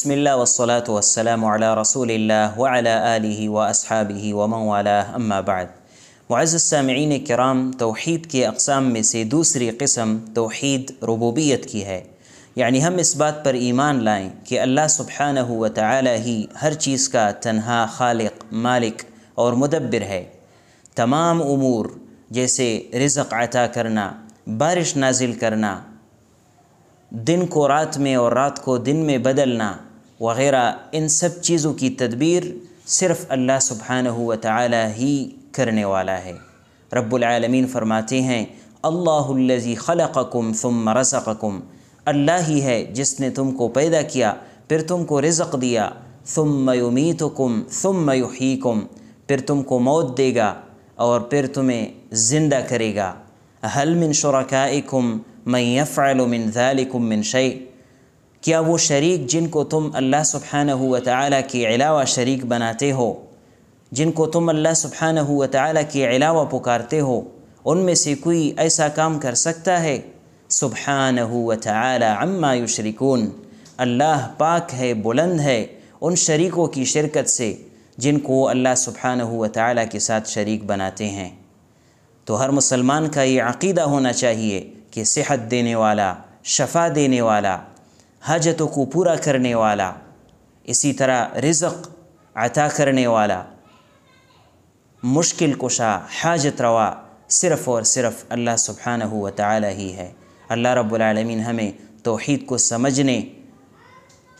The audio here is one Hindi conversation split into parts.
बसमिल्ल वसलात वसलम रसूल वली वसहाबी वमन अम्माबाद कराम तोहद के अकसाम में से दूसरी कस्म तोहद रबूबियत की है यानि हम इस बात पर ईमान लाएँ कि अल्लाह सुबहान व ही हर चीज़ का तनहा खालिक मालिक और मुदब्बिर है तमाम अमूर जैसे रज़ अता करना बारिश नाजिल करना दिन को रात में और रात को दिन में बदलना वगैरह इन सब चीज़ों की तदबीर सिर्फ़ अल्लाह सुबहान हुआ ही करने वाला है रबालमीन फरमाते हैं कम खलक़ुम फ़ुम रसक़ुम अल्लाह ही है जिसने तुमको पैदा किया फिर तुमको रिज़क दिया फ़ुम मयू ही कम फिर तुमको मौत देगा और फिर तुम्हें ज़िंदा करेगा हल मिन शरकाइकुम मैं यफ़ल मिन ज़ालिकुम मिन शई क्या वो शरीक जिनको तुम अल्लाह सुबहान हुआ के अलावा शरीक बनाते हो जिनको तुम अल्लाह सुबहान हुआ के अलावा पुकारते हो उनमें से कोई ऐसा काम कर सकता है सुबहान हुआ ताली अम्मा शरीकून अल्लाह पाक है बुलंद है उन शरीकों की शिरकत से जिनको अल्लाह सुबहान हुआ के साथ शरीक बनाते हैं तो हर मुसलमान का ये अकीदा होना चाहिए कि सेहत देने वाला शफा देने वाला हजतों को पूरा करने वाला इसी तरह रिजक अता करने वाला मुश्किल कुशा हाजत रवा सिर्फ़ और सिर्फ़ अल्लाह सुबहान हुआ ही है अल्लाह रब्लमिन हमें तोहद को समझने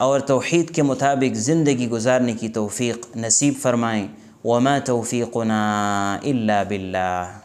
और तोहद के मुताबिक ज़िंदगी गुजारने की तोफ़ी नसीब फ़रमाएँ वमा तोफ़ी ना बिल्ला